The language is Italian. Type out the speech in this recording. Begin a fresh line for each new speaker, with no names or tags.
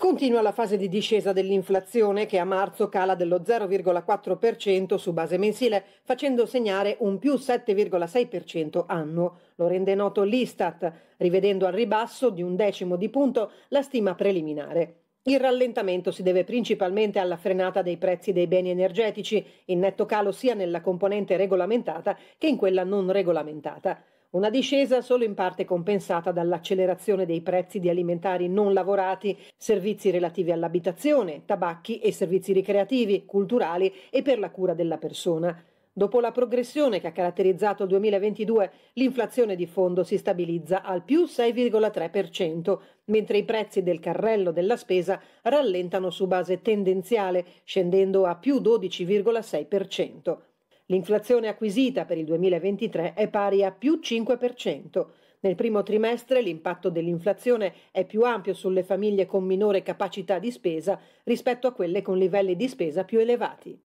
Continua la fase di discesa dell'inflazione che a marzo cala dello 0,4% su base mensile, facendo segnare un più 7,6% annuo. Lo rende noto l'Istat, rivedendo al ribasso di un decimo di punto la stima preliminare. Il rallentamento si deve principalmente alla frenata dei prezzi dei beni energetici, in netto calo sia nella componente regolamentata che in quella non regolamentata. Una discesa solo in parte compensata dall'accelerazione dei prezzi di alimentari non lavorati, servizi relativi all'abitazione, tabacchi e servizi ricreativi, culturali e per la cura della persona. Dopo la progressione che ha caratterizzato il 2022, l'inflazione di fondo si stabilizza al più 6,3%, mentre i prezzi del carrello della spesa rallentano su base tendenziale, scendendo a più 12,6%. L'inflazione acquisita per il 2023 è pari a più 5%. Nel primo trimestre l'impatto dell'inflazione è più ampio sulle famiglie con minore capacità di spesa rispetto a quelle con livelli di spesa più elevati.